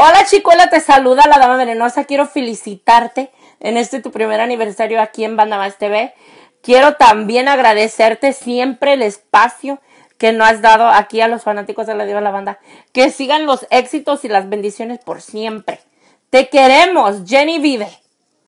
Hola Chicuela, te saluda la Dama Venenosa. Quiero felicitarte en este tu primer aniversario aquí en Banda Más TV. Quiero también agradecerte siempre el espacio que nos has dado aquí a los fanáticos de la Diva La Banda. Que sigan los éxitos y las bendiciones por siempre. Te queremos, Jenny Vive.